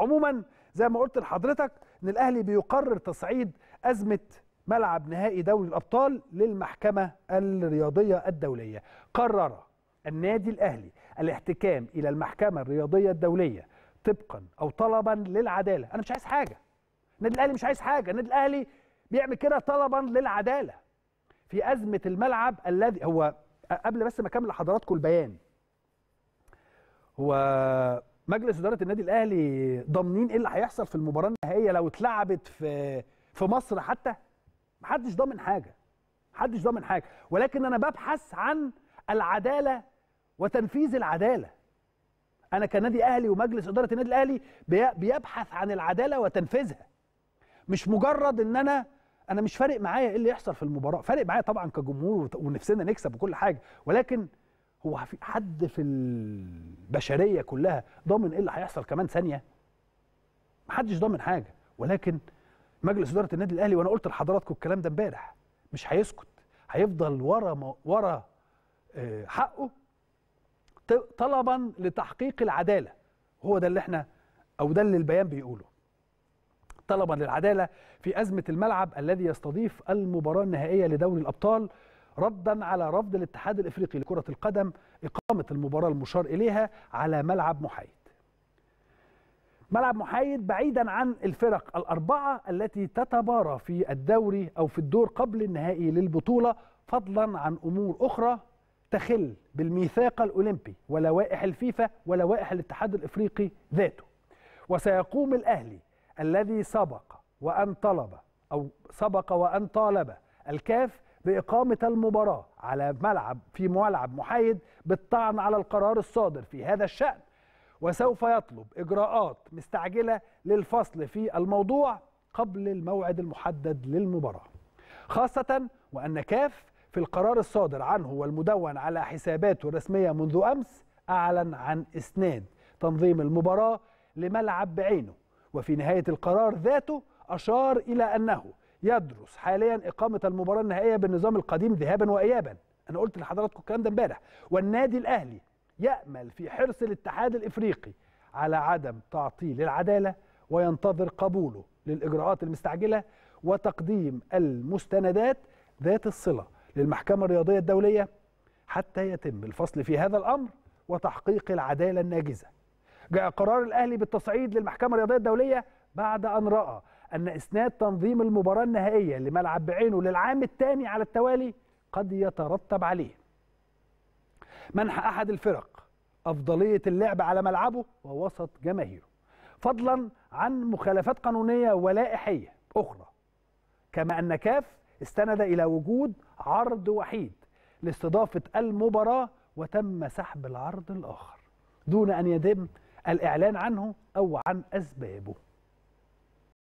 عموما زي ما قلت لحضرتك ان الاهلي بيقرر تصعيد ازمه ملعب نهائي دوري الابطال للمحكمه الرياضيه الدوليه قرر النادي الاهلي الاحتكام الى المحكمه الرياضيه الدوليه طبقا او طلبا للعداله انا مش عايز حاجه النادي الاهلي مش عايز حاجه النادي الاهلي بيعمل كده طلبا للعداله في ازمه الملعب الذي هو قبل بس ما اكمل لحضراتكم البيان هو مجلس اداره النادي الاهلي ضامنين ايه اللي هيحصل في المباراه النهائيه لو اتلعبت في في مصر حتى محدش ضامن حاجه محدش ضامن حاجه ولكن انا ببحث عن العداله وتنفيذ العداله انا كنادي اهلي ومجلس اداره النادي الاهلي بيبحث عن العداله وتنفيذها مش مجرد ان انا انا مش فارق معايا ايه اللي يحصل في المباراه فارق معايا طبعا كجمهور ونفسنا نكسب وكل حاجه ولكن هو في حد في ال... البشريه كلها ضامن ايه اللي هيحصل كمان ثانيه محدش ضامن حاجه ولكن مجلس اداره النادي الاهلي وانا قلت لحضراتكم الكلام ده امبارح مش هيسكت هيفضل ورا م... ورا آه، حقه طلبا لتحقيق العداله هو ده اللي احنا او ده اللي البيان بيقوله طلبا للعداله في ازمه الملعب الذي يستضيف المباراه النهائيه لدوري الابطال ردا على رفض الاتحاد الافريقي لكره القدم اقامه المباراه المشار اليها على ملعب محايد. ملعب محايد بعيدا عن الفرق الاربعه التي تتبارى في الدوري او في الدور قبل النهائي للبطوله فضلا عن امور اخرى تخل بالميثاق الاولمبي ولوائح الفيفا ولوائح الاتحاد الافريقي ذاته. وسيقوم الاهلي الذي سبق وان طلب او سبق وان طالب الكاف بإقامة المباراة على ملعب في ملعب محايد بالطعن على القرار الصادر في هذا الشأن وسوف يطلب إجراءات مستعجلة للفصل في الموضوع قبل الموعد المحدد للمباراة خاصة وأن كاف في القرار الصادر عنه والمدون على حساباته الرسمية منذ أمس أعلن عن إسناد تنظيم المباراة لملعب بعينه وفي نهاية القرار ذاته أشار إلى أنه يدرس حاليا إقامة المباراة النهائية بالنظام القديم ذهابا وإيابا أنا قلت لحضراتكم الكلام ده امبارح والنادي الأهلي يأمل في حرص الاتحاد الإفريقي على عدم تعطيل العدالة وينتظر قبوله للإجراءات المستعجلة وتقديم المستندات ذات الصلة للمحكمة الرياضية الدولية حتى يتم الفصل في هذا الأمر وتحقيق العدالة الناجزة جاء قرار الأهلي بالتصعيد للمحكمة الرياضية الدولية بعد أن رأى أن إسناد تنظيم المباراة النهائية لملعب بعينه للعام الثاني على التوالي قد يترتب عليه منح أحد الفرق أفضلية اللعب على ملعبه ووسط جماهيره فضلا عن مخالفات قانونية ولائحية أخرى كما أن كاف استند إلى وجود عرض وحيد لاستضافة المباراة وتم سحب العرض الآخر دون أن يتم الإعلان عنه أو عن أسبابه